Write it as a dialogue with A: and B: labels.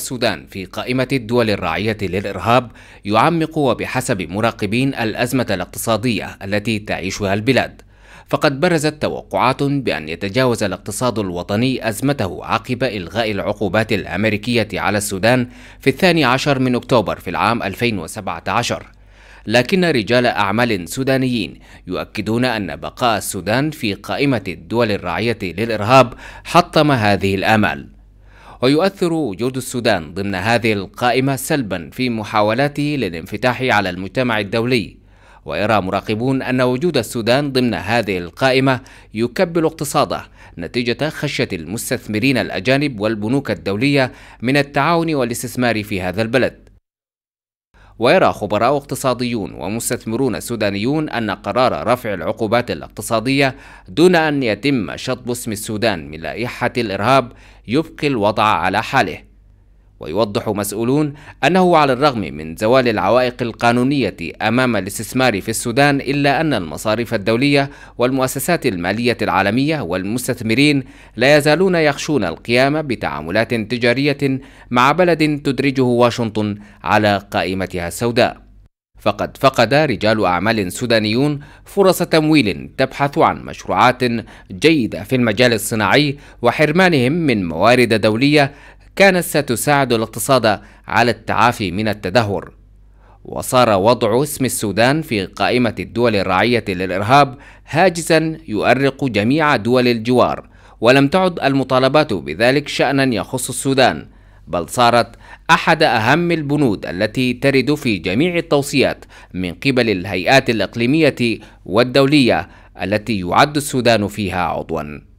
A: السودان في قائمة الدول الراعية للإرهاب يعمق وبحسب مراقبين الأزمة الاقتصادية التي تعيشها البلاد فقد برزت توقعات بأن يتجاوز الاقتصاد الوطني أزمته عقب إلغاء العقوبات الأمريكية على السودان في الثاني عشر من أكتوبر في العام 2017 لكن رجال أعمال سودانيين يؤكدون أن بقاء السودان في قائمة الدول الراعية للإرهاب حطم هذه الآمال ويؤثر وجود السودان ضمن هذه القائمة سلبا في محاولاته للانفتاح على المجتمع الدولي ويرى مراقبون أن وجود السودان ضمن هذه القائمة يكبل اقتصاده نتيجة خشية المستثمرين الأجانب والبنوك الدولية من التعاون والاستثمار في هذا البلد ويرى خبراء اقتصاديون ومستثمرون سودانيون أن قرار رفع العقوبات الاقتصادية دون أن يتم شطب اسم السودان من لائحة الإرهاب يبقي الوضع على حاله ويوضح مسؤولون أنه على الرغم من زوال العوائق القانونية أمام الاستثمار في السودان إلا أن المصارف الدولية والمؤسسات المالية العالمية والمستثمرين لا يزالون يخشون القيام بتعاملات تجارية مع بلد تدرجه واشنطن على قائمتها السوداء فقد فقد رجال أعمال سودانيون فرص تمويل تبحث عن مشروعات جيدة في المجال الصناعي وحرمانهم من موارد دولية كانت ستساعد الاقتصاد على التعافي من التدهور وصار وضع اسم السودان في قائمة الدول الراعية للإرهاب هاجسا يؤرق جميع دول الجوار ولم تعد المطالبات بذلك شأنا يخص السودان بل صارت أحد أهم البنود التي ترد في جميع التوصيات من قبل الهيئات الإقليمية والدولية التي يعد السودان فيها عضواً